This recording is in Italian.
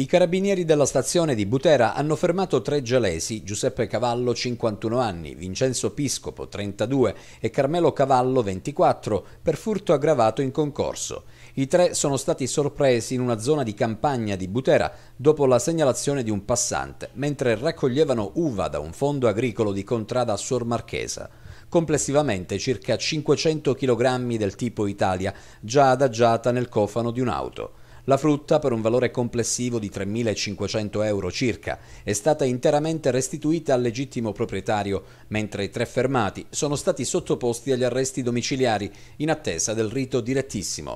I carabinieri della stazione di Butera hanno fermato tre gelesi, Giuseppe Cavallo 51 anni, Vincenzo Piscopo 32 e Carmelo Cavallo 24, per furto aggravato in concorso. I tre sono stati sorpresi in una zona di campagna di Butera dopo la segnalazione di un passante, mentre raccoglievano uva da un fondo agricolo di contrada Suor Marchesa complessivamente circa 500 kg del tipo Italia, già adagiata nel cofano di un'auto. La frutta, per un valore complessivo di 3.500 euro circa, è stata interamente restituita al legittimo proprietario, mentre i tre fermati sono stati sottoposti agli arresti domiciliari in attesa del rito direttissimo.